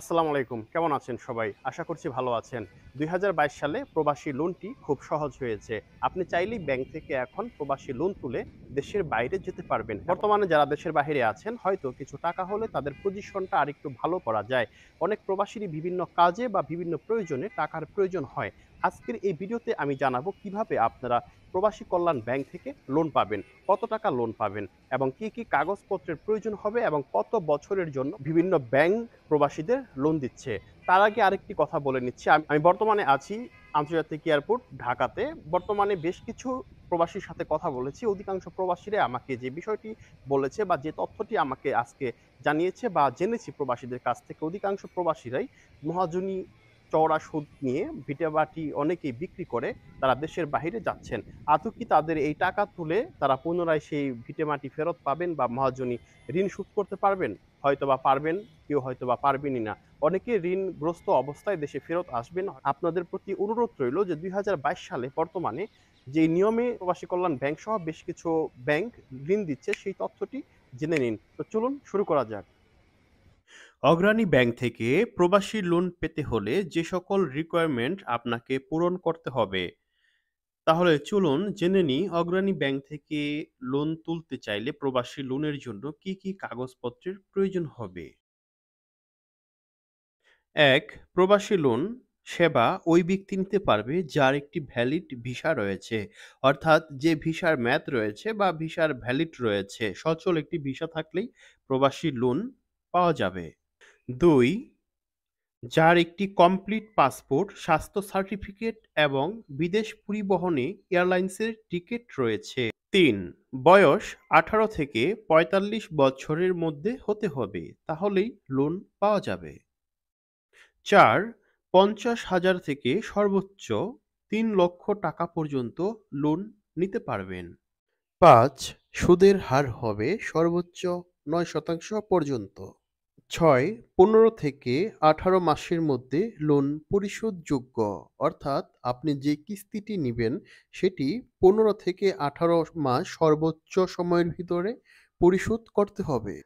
আসসালামু আলাইকুম কেমন আছেন সবাই আশা করছি ভালো আছেন দুই সালে প্রবাসী লোনটি খুব সহজ হয়েছে আপনি চাইলেই ব্যাংক থেকে এখন প্রবাসী লোন তুলে দেশের বাইরে যেতে পারবেন বর্তমানে যারা দেশের বাইরে আছেন হয়তো কিছু টাকা হলে তাদের পজিশনটা আরেকটু ভালো করা যায় অনেক প্রবাসীরই বিভিন্ন কাজে বা বিভিন্ন প্রয়োজনে টাকার প্রয়োজন হয় আজকের এই ভিডিওতে আমি জানাবো কিভাবে আপনারা প্রবাসী কল্যাণ ব্যাংক থেকে লোন পাবেন কত টাকা লোন পাবেন এবং কি কি কাগজপত্রের প্রয়োজন হবে এবং কত বছরের জন্য বিভিন্ন ব্যাংক প্রবাসীদের লোন দিচ্ছে তার আগে আরেকটি কথা বলে নিচ্ছি আমি বর্তমানে আছি আন্তর্জাতিক এয়ারপোর্ট ঢাকাতে বর্তমানে বেশ কিছু প্রবাসীর সাথে কথা বলেছি অধিকাংশ প্রবাসীরা আমাকে যে বিষয়টি বলেছে বা যে তথ্যটি আমাকে আজকে জানিয়েছে বা জেনেছি প্রবাসীদের কাছ থেকে অধিকাংশ প্রবাসীরাই মহাজনী চওড়া সুদ নিয়ে ভিটেবাটি অনেকেই বিক্রি করে তারা দেশের বাহিরে যাচ্ছেন আতকি কি তাদের এই টাকা তুলে তারা পুনরায় সেই ভিটেমাটি ফেরত পাবেন বা মহাজনী ঋণ শোধ করতে পারবেন হয়তো বা পারবেন কেউ হয়তো বা পারবেনই না অনেকে ঋণগ্রস্ত অবস্থায় দেশে ফেরত আসবেন আপনাদের প্রতি অনুরোধ রইল যে দুই সালে বর্তমানে যে নিয়মে প্রবাসী কল্যাণ ব্যাংক সহ বেশ কিছু ব্যাংক ঋণ দিচ্ছে সেই তথ্যটি জেনে নিন তো চলুন শুরু করা যাক অগ্রণী ব্যাংক থেকে প্রবাসী লোন পেতে হলে যে সকল রিকোয়ারমেন্ট আপনাকে পূরণ করতে হবে তাহলে চলুন জেনে নিই অগ্রণী ব্যাংক থেকে লোন তুলতে চাইলে প্রবাসী লোনের জন্য কি কি কাগজপত্রের প্রয়োজন হবে এক প্রবাসী লোন সেবা ওই ব্যক্তি নিতে পারবে যার একটি ভ্যালিড ভিসা রয়েছে অর্থাৎ যে ভিসার ম্যাথ রয়েছে বা ভিসার ভ্যালিড রয়েছে সচল একটি ভিসা থাকলেই প্রবাসী লোন পাওয়া যাবে দুই যার একটি কমপ্লিট পাসপোর্ট স্বাস্থ্য সার্টিফিকেট এবং বিদেশ পরিবহনে এয়ারলাইন্সের টিকিট রয়েছে তিন বয়স আঠারো থেকে ৪৫ বছরের মধ্যে হতে হবে তাহলেই লোন পাওয়া যাবে চার পঞ্চাশ হাজার থেকে সর্বোচ্চ তিন লক্ষ টাকা পর্যন্ত লোন নিতে পারবেন পাঁচ সুদের হার হবে সর্বোচ্চ নয় শতাংশ পর্যন্ত ছয় পনেরো থেকে আঠারো মাসের মধ্যে লোন পরিশোধযোগ্য অর্থাৎ আপনি যে কিস্তিটি নেবেন সেটি পনেরো থেকে আঠারো মাস সর্বোচ্চ সময়ের ভিতরে পরিশোধ করতে হবে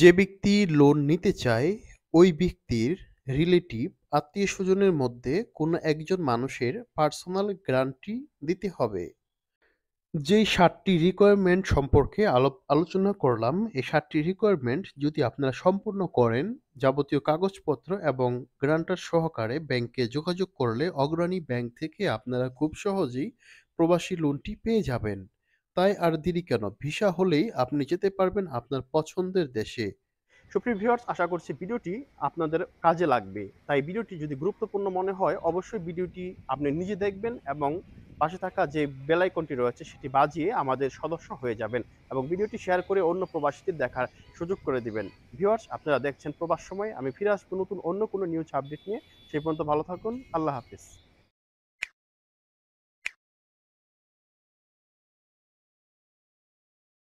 যে ব্যক্তি লোন নিতে চায় ওই ব্যক্তির রিলেটিভ আত্মীয় স্বজনের মধ্যে কোনো একজন মানুষের পার্সোনাল গ্যারান্টি দিতে হবে যেই সাতটি রিকোয়ারমেন্ট সম্পর্কে আলোচনা করলাম এই সাতটি রিকোয়ারমেন্ট যদি আপনারা সম্পূর্ণ করেন যাবতীয় কাগজপত্র এবং গ্রান্টার সহকারে ব্যাংকে যোগাযোগ করলে অগ্রণী ব্যাংক থেকে আপনারা খুব সহজেই প্রবাসী লোনটি পেয়ে যাবেন তাই আর দেরি কেন ভিসা হলেই আপনি যেতে পারবেন আপনার পছন্দের দেশে সুপ্রিম ভিউয়ার্স আশা করছি ভিডিওটি আপনাদের কাজে লাগবে তাই ভিডিওটি যদি গুরুত্বপূর্ণ মনে হয় অবশ্যই ভিডিওটি আপনি নিজে দেখবেন এবং পাশে থাকা যে বেলাইকনটি রয়েছে সেটি বাজিয়ে আমাদের সদস্য হয়ে যাবেন এবং ভিডিওটি শেয়ার করে অন্য প্রবাসীদের দেখার সুযোগ করে দিবেন ভিউয়ার্স আপনারা দেখছেন প্রবাস সময় আমি ফিরে আসবো নতুন অন্য কোনো নিউজ আপডেট নিয়ে সেই পর্যন্ত ভালো থাকুন আল্লাহ হাফিজ